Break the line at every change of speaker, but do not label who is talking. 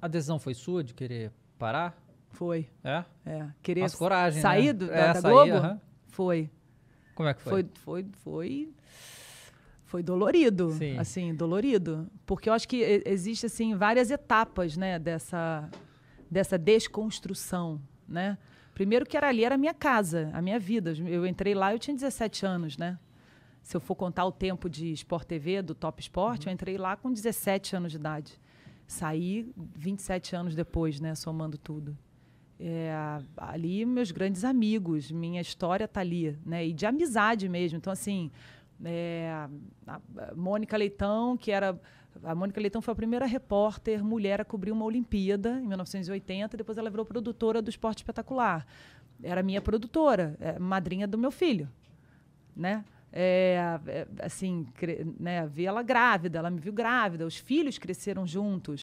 A decisão foi sua de querer parar? Foi. É? É. Querer coragem, sair né? do,
é, da, sair, Globo? Uh -huh. Foi. Como é que foi? Foi, foi, foi, foi dolorido, Sim. assim, dolorido. Porque eu acho que existe, assim, várias etapas, né, dessa, dessa desconstrução, né? Primeiro que era ali, era a minha casa, a minha vida. Eu entrei lá, eu tinha 17 anos, né? Se eu for contar o tempo de Sport TV, do Top Sport, uhum. eu entrei lá com 17 anos de idade saí 27 anos depois, né, somando tudo. É, ali meus grandes amigos, minha história tá ali, né, e de amizade mesmo. Então assim, é, a Mônica Leitão, que era a Mônica Leitão foi a primeira repórter mulher a cobrir uma Olimpíada em 1980, depois ela virou produtora do Esporte Espetacular. Era minha produtora, é, madrinha do meu filho, né? É, é assim, né, ver ela grávida, ela me viu grávida, os filhos cresceram juntos.